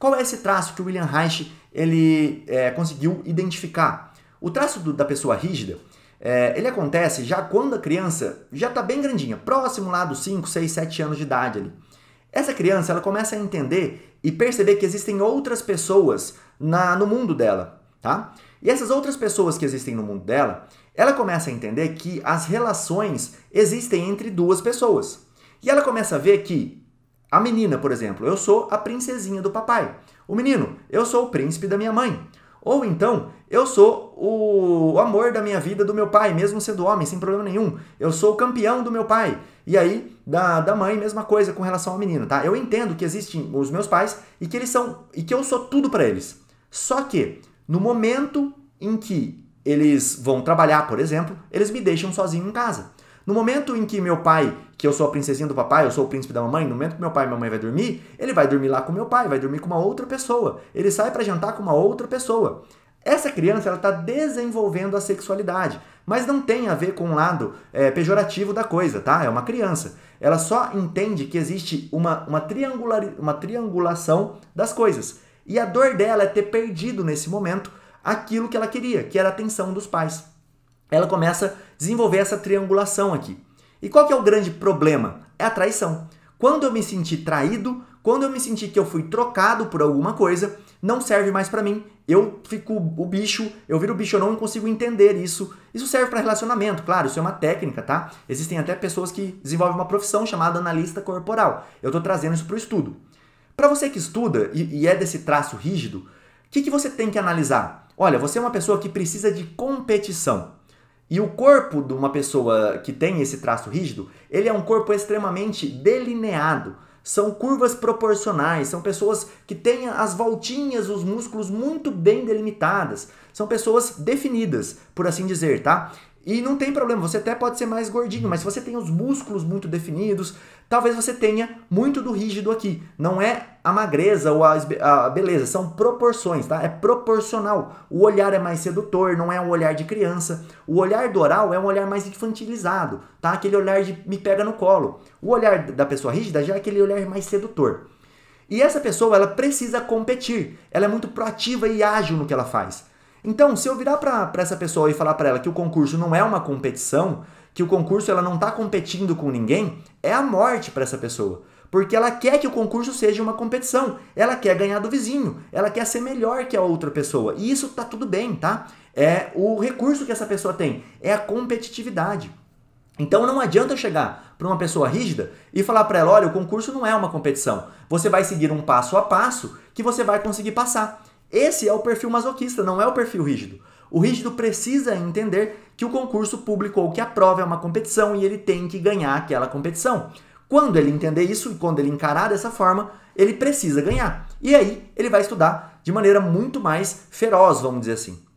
Qual é esse traço que o William Reich ele, é, conseguiu identificar? O traço do, da pessoa rígida é, ele acontece já quando a criança já está bem grandinha, próximo lá dos 5, 6, 7 anos de idade ali. Essa criança ela começa a entender e perceber que existem outras pessoas na, no mundo dela, tá? E essas outras pessoas que existem no mundo dela, ela começa a entender que as relações existem entre duas pessoas. E ela começa a ver que a menina, por exemplo, eu sou a princesinha do papai. O menino, eu sou o príncipe da minha mãe. Ou então, eu sou o amor da minha vida do meu pai, mesmo sendo homem, sem problema nenhum. Eu sou o campeão do meu pai. E aí, da, da mãe, mesma coisa com relação ao menino, tá? Eu entendo que existem os meus pais e que eles são. e que eu sou tudo para eles. Só que, no momento em que eles vão trabalhar, por exemplo, eles me deixam sozinho em casa. No momento em que meu pai, que eu sou a princesinha do papai, eu sou o príncipe da mamãe, no momento que meu pai e minha mãe vai dormir, ele vai dormir lá com meu pai, vai dormir com uma outra pessoa. Ele sai para jantar com uma outra pessoa. Essa criança ela está desenvolvendo a sexualidade, mas não tem a ver com o um lado é, pejorativo da coisa, tá? É uma criança. Ela só entende que existe uma, uma, triangular, uma triangulação das coisas. E a dor dela é ter perdido nesse momento aquilo que ela queria, que era a atenção dos pais ela começa a desenvolver essa triangulação aqui. E qual que é o grande problema? É a traição. Quando eu me senti traído, quando eu me senti que eu fui trocado por alguma coisa, não serve mais para mim. Eu fico o bicho, eu viro o bicho, eu não consigo entender isso. Isso serve para relacionamento, claro, isso é uma técnica, tá? Existem até pessoas que desenvolvem uma profissão chamada analista corporal. Eu tô trazendo isso pro estudo. Para você que estuda e, e, é desse traço rígido, o que, que você tem que analisar? Olha, você é uma pessoa que precisa de competição. E o corpo de uma pessoa que tem esse traço rígido, ele é um corpo extremamente delineado. São curvas proporcionais, são pessoas que têm as voltinhas, os músculos muito bem delimitadas, são pessoas definidas, por assim dizer, tá? E não tem problema, você até pode ser mais gordinho, mas se você tem os músculos muito definidos, talvez você tenha muito do rígido aqui. Não é a magreza ou a, a beleza, são proporções, tá? É proporcional. O olhar é mais sedutor, não é um olhar de criança. O olhar do oral é um olhar mais infantilizado, tá? Aquele olhar de me pega no colo. O olhar da pessoa rígida já é aquele olhar mais sedutor. E essa pessoa, ela precisa competir. Ela é muito proativa e ágil no que ela faz. Então, se eu virar para essa pessoa e falar para ela que o concurso não é uma competição, que o concurso ela não está competindo com ninguém, é a morte para essa pessoa. Porque ela quer que o concurso seja uma competição, ela quer ganhar do vizinho, ela quer ser melhor que a outra pessoa. E isso tá tudo bem, tá? É o recurso que essa pessoa tem, é a competitividade. Então não adianta eu chegar para uma pessoa rígida e falar para ela, olha, o concurso não é uma competição. Você vai seguir um passo a passo que você vai conseguir passar. Esse é o perfil masoquista, não é o perfil rígido. O rígido precisa entender que o concurso público ou que a prova é uma competição e ele tem que ganhar aquela competição. Quando ele entender isso e quando ele encarar dessa forma, ele precisa ganhar. E aí ele vai estudar de maneira muito mais feroz, vamos dizer assim.